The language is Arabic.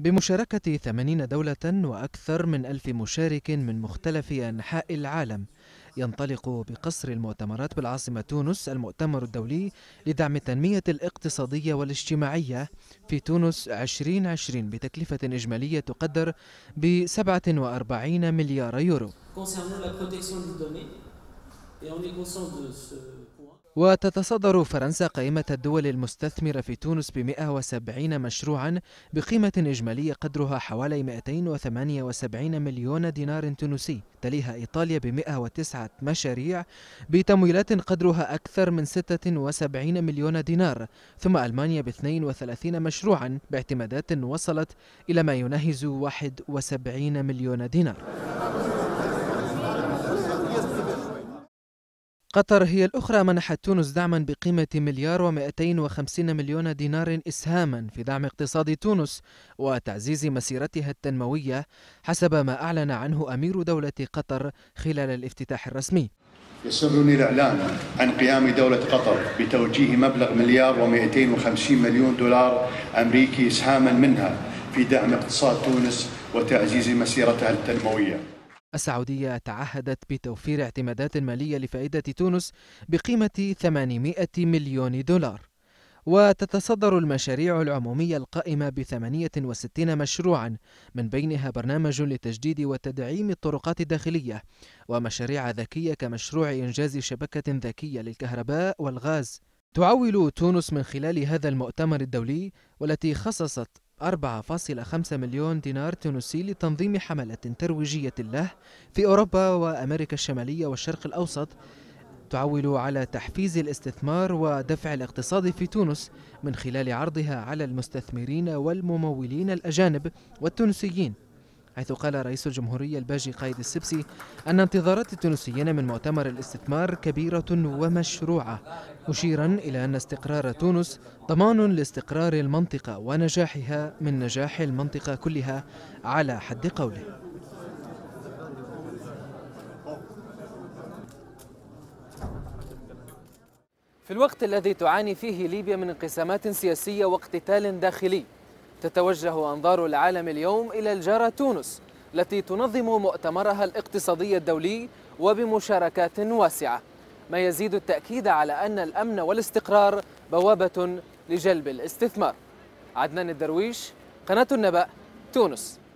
بمشاركة 80 دولة وأكثر من ألف مشارك من مختلف أنحاء العالم ينطلق بقصر المؤتمرات بالعاصمة تونس المؤتمر الدولي لدعم التنمية الاقتصادية والاجتماعية في تونس 2020 بتكلفة إجمالية تقدر ب 47 مليار يورو وتتصدر فرنسا قائمة الدول المستثمرة في تونس ب 170 مشروعا بقيمة إجمالية قدرها حوالي 278 مليون دينار تونسي تليها إيطاليا ب 109 مشاريع بتمويلات قدرها أكثر من 76 مليون دينار ثم ألمانيا ب 32 مشروعا باعتمادات وصلت إلى ما يناهز 71 مليون دينار قطر هي الأخرى منحت تونس دعما بقيمة مليار و250 مليون دينار إسهاما في دعم اقتصاد تونس وتعزيز مسيرتها التنموية حسب ما أعلن عنه أمير دولة قطر خلال الافتتاح الرسمي يسرني الإعلان عن قيام دولة قطر بتوجيه مبلغ مليار و250 مليون دولار أمريكي إسهاما منها في دعم اقتصاد تونس وتعزيز مسيرتها التنموية السعودية تعهدت بتوفير اعتمادات مالية لفائدة تونس بقيمة 800 مليون دولار وتتصدر المشاريع العمومية القائمة ب 68 مشروعا من بينها برنامج لتجديد وتدعيم الطرقات الداخلية ومشاريع ذكية كمشروع إنجاز شبكة ذكية للكهرباء والغاز تعول تونس من خلال هذا المؤتمر الدولي والتي خصصت 4.5 مليون دينار تونسي لتنظيم حملة ترويجية له في أوروبا وأمريكا الشمالية والشرق الأوسط تعول على تحفيز الاستثمار ودفع الاقتصاد في تونس من خلال عرضها على المستثمرين والممولين الأجانب والتونسيين حيث قال رئيس الجمهورية الباجي قايد السبسي أن انتظارات التونسيين من مؤتمر الاستثمار كبيرة ومشروعة مشيرا إلى أن استقرار تونس ضمان لاستقرار المنطقة ونجاحها من نجاح المنطقة كلها على حد قوله في الوقت الذي تعاني فيه ليبيا من انقسامات سياسية واقتتال داخلي تتوجه أنظار العالم اليوم إلى الجارة تونس التي تنظم مؤتمرها الاقتصادي الدولي وبمشاركات واسعة ما يزيد التأكيد على أن الأمن والاستقرار بوابة لجلب الاستثمار عدنان الدرويش قناة النبأ تونس